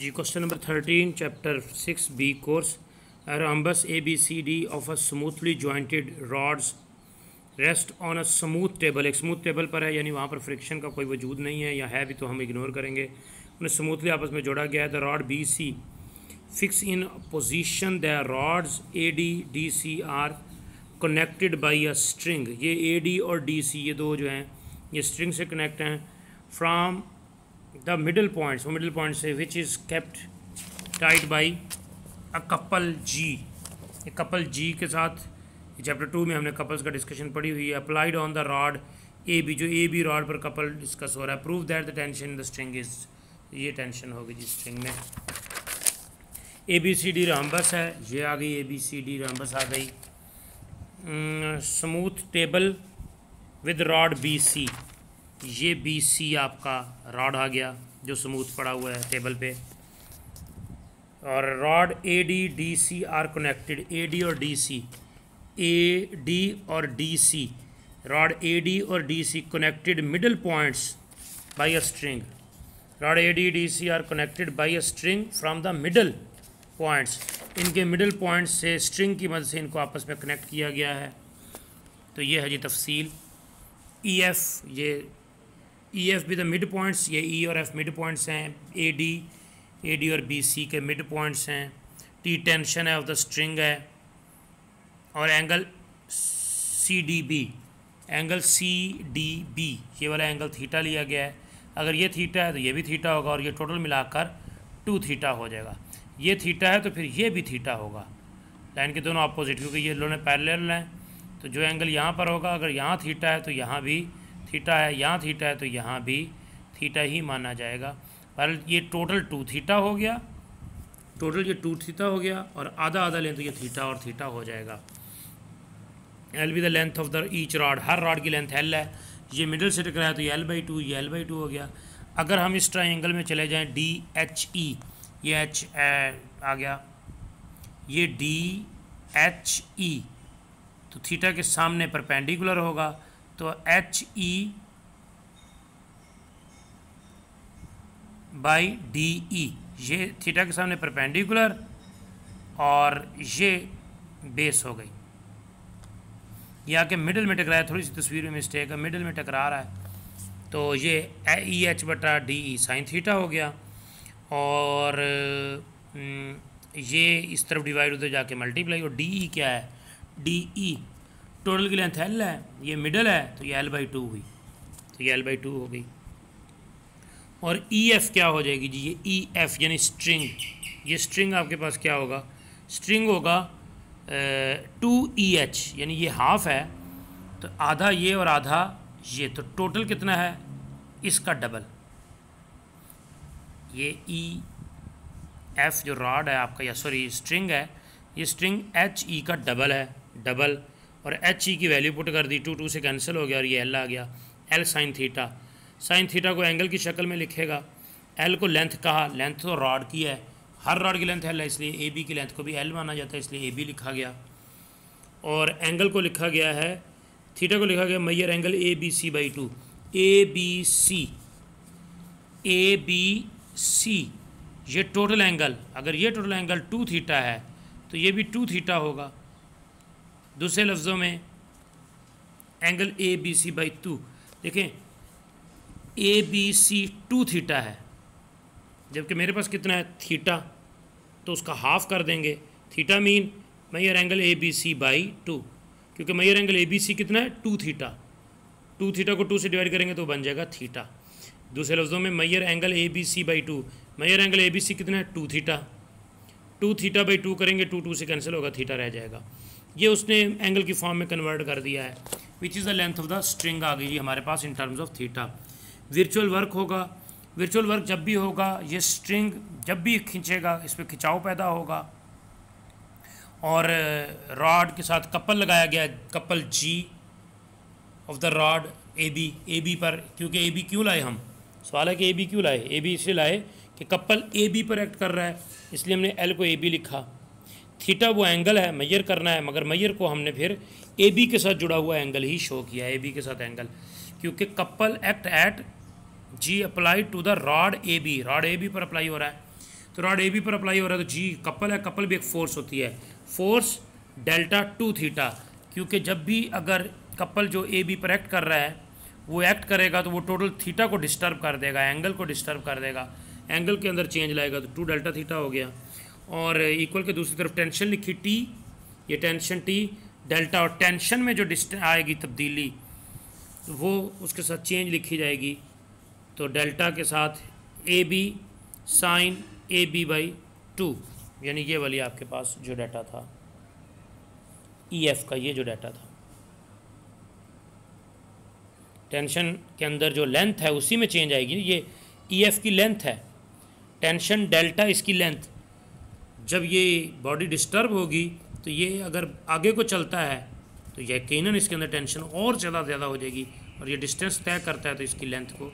ji question number thirteen chapter six because A B C D of a smoothly jointed rods rest on a smooth table एक smooth table पर है यानी वहाँ पर friction का कोई वजूद नहीं है या है भी तो हम इग्नोर करेंगे उन्हें स्मूथली आपस में जोड़ा गया है the rod B C fix in position the rods A D D C are connected by a string ये ए डी और डी सी ये दो जो हैं ये स्ट्रिंग से कनेक्ट हैं from the middle point so middle point which is is kept by a couple G couple G के साथ चैप्टर टू में हमने कपल्स का डिस्कशन पढ़ी हुई है applied on the rod A B जो ए बी रॉड पर कपल डिस्कस हो रहा है prove that the tension the string is ये टेंशन होगी जी स्ट्रिंग में ए बी सी डी रामबस है ये आ गई ए बी सी डी रामबस आ गई smooth table with rod B C ये बी सी आपका रॉड आ गया जो स्मूथ पड़ा हुआ है टेबल पे और rod A D D C are connected A D और डी सी ए डी और D C rod A D और D C connected middle points by a string rod A D D C are connected by a string from the middle points इनके middle points से string की मदद से इनको आपस में कनेक्ट किया गया है तो ये है जी तफसील ई e एफ ये ई एफ भी द मिड पॉइंट्स ये ई e और एफ मिड पॉइंट्स हैं ए डी ए डी और बी सी के मिड पॉइंट्स हैं टी टेंशन है ऑफ द स्ट्रिंग है और angle C D B angle C D B ये वाला एंगल थीटा लिया गया है अगर ये थीटा है तो ये भी थीटा होगा और ये टोटल मिलाकर टू थीटा हो जाएगा ये थीटा है तो फिर ये भी थीटा होगा लाइन के दोनों अपोजिट क्योंकि ये दोनों पैरेलल हैं तो जो एंगल यहाँ पर होगा अगर यहाँ थीटा है तो यहाँ भी थीटा है यहाँ थीटा है तो यहाँ भी थीटा ही माना जाएगा पर ये टोटल टू थीटा हो गया टोटल ये टू थीटा हो गया और आधा आधा लें तो ये थीटा और थीटा हो जाएगा L be the length of the each rod हर रॉड की लेंथ एल है ये मिडिल से टकराया तो ये एल बाई टू ये एल बाई टू हो गया अगर हम इस ट्राइंगल में चले जाएं डी एच ई ये एच आ गया ये डी एच ई तो थीटा के सामने परपेंडिकुलर होगा तो H E by D E ये थीटा के सामने परपेंडिकुलर और ये बेस हो गई यहाँ के मिडल में टकराया थोड़ी सी तस्वीर में मिस्टेक है मिडिल में टकरा रहा है तो ये ई एच e बटा डी ई साइन थीटा हो गया और हम्म, ये इस तरफ डिवाइड उधर जाके मल्टीप्लाई और डी ई e क्या है डी ई e टोटल की लेंथ एल है ये मिडल है तो ये एल बाई टू हुई तो ये एल बाई टू हो गई और ई e एफ क्या हो जाएगी जी ये ई e एफ यानी स्ट्रिंग ये स्ट्रिंग आपके पास क्या होगा स्ट्रिंग होगा टू ई एच यानी ये हाफ है तो आधा ये और आधा ये तो टोटल कितना है इसका डबल ये ई e एफ जो रॉड है आपका या सॉरी स्ट्रिंग है ये स्ट्रिंग एच ई का डबल है डबल और एच ई e की वैल्यू पुट कर दी टू टू से कैंसिल हो गया और ये एल आ गया L sine theta sine theta को एंगल की शक्ल में लिखेगा एल को लेंथ कहा लेंथ तो रॉड की है हर रॉड की लेंथ एल है इसलिए ए बी की लेंथ को भी एल माना जाता है इसलिए ए बी लिखा गया और एंगल को लिखा गया है थीटा को लिखा गया measure angle A B C by two A B C A B C ये टोटल एंगल अगर ये टोटल एंगल टू थीटा है तो ये भी टू थीटा होगा दूसरे लफ्ज़ों में angle A B C by two देखें A B C two theta है जबकि मेरे पास कितना है थीटा तो उसका हाफ़ कर देंगे theta mean measure angle A B C by two क्योंकि measure angle A B C कितना है टू थीटा टू थीटा को टू से डिवाइड करेंगे तो बन जाएगा थीटा दूसरे लफ्ज़ों में measure angle A B C by two measure angle A B C कितना है two theta two theta by two करेंगे टू टू से कैंसिल होगा थीटा रह जाएगा ये उसने एंगल की फॉर्म में कन्वर्ट कर दिया है which is the length of the string आ गई जी हमारे पास in terms of theta virtual work होगा वर्चुअल वर्क जब भी होगा ये स्ट्रिंग जब भी खींचेगा इस पर खिंचाव पैदा होगा और रॉड uh, के साथ कपल लगाया गया couple G of the rod A B A B पर क्योंकि ए बी क्यों लाए हम सवाल है कि ए बी क्यों लाए ए बी इसलिए लाए कि कपल ए बी पर एक्ट कर रहा है इसलिए हमने एल को ए बी लिखा थीटा वो एंगल है मैयर करना है मगर मैयर को हमने फिर ए बी के साथ जुड़ा हुआ एंगल ही शो किया ए बी के साथ एंगल क्योंकि couple act at G apply to the rod A B rod A B पर अप्लाई हो रहा है तो रॉड ए बी पर अप्लाई हो रहा है तो जी कपल है कपल भी एक फोर्स होती है फोर्स डेल्टा टू थीटा क्योंकि जब भी अगर कपल जो ए बी पर एक्ट कर रहा है वो एक्ट करेगा तो वो टोटल थीटा को डिस्टर्ब कर देगा एंगल को डिस्टर्ब कर देगा एंगल के अंदर चेंज लाएगा तो टू डेल्टा थीटा हो गया और इक्वल के दूसरी तरफ टेंशन लिखी टी ये टेंशन टी डेल्टा और टेंशन में जो डिस्ट आएगी तब्दीली वो उसके साथ चेंज लिखी जाएगी तो डेल्टा के साथ A B sine A B by two यानी ये वाली आपके पास जो डाटा था ई e एफ का ये जो डाटा था टेंशन के अंदर जो लेंथ है उसी में चेंज आएगी ये ई e एफ की लेंथ है टेंशन डेल्टा इसकी लेंथ जब ये बॉडी डिस्टर्ब होगी तो ये अगर आगे को चलता है तो यकीन इसके अंदर टेंशन और ज़्यादा ज़्यादा हो जाएगी और ये डिस्टेंस तय करता है तो इसकी लेंथ को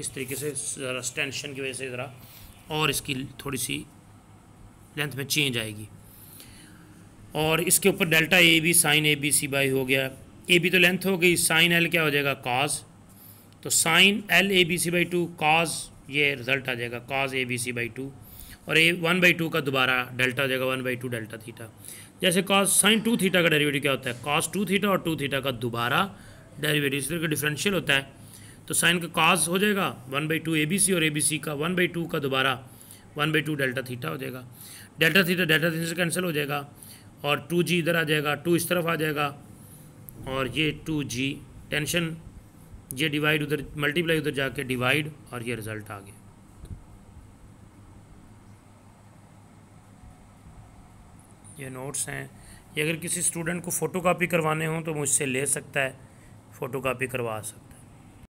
इस तरीके से ज़रा टेंशन की वजह से ज़रा और इसकी थोड़ी सी लेंथ में चेंज आएगी और इसके ऊपर delta A B sine A B C by हो गया ए बी तो लेंथ हो गई साइन एल क्या हो जाएगा काज तो sine L A B C by two cos ये रिज़ल्ट आ जाएगा cos A B C by two और ये वन बाई टू का दोबारा डेल्टा हो जाएगा one by two delta theta जैसे कॉस साइन टू थीटा का डेरिवेटिव क्या होता है कॉस टू थीटा और टू थीटा का दोबारा डेरिवेटिव इस तरह का डिफरेंशियल होता है तो साइन का कॉस हो जाएगा one by two A B C और ए बी सी का वन बाई टू का दोबारा one by two delta theta हो जाएगा डेल्टा थीटा डेल्टा थीटा से कैंसिल हो जाएगा और टू जी इधर आ जाएगा टू इस तरफ आ जाएगा और ये टू जी टेंशन ये डिवाइड उधर मल्टीप्लाई उधर जाके डिवाइड और ये रिज़ल्ट आ गया ये नोट्स हैं ये अगर किसी स्टूडेंट को फ़ोटो करवाने हों तो मुझसे ले सकता है फ़ोटो करवा सकता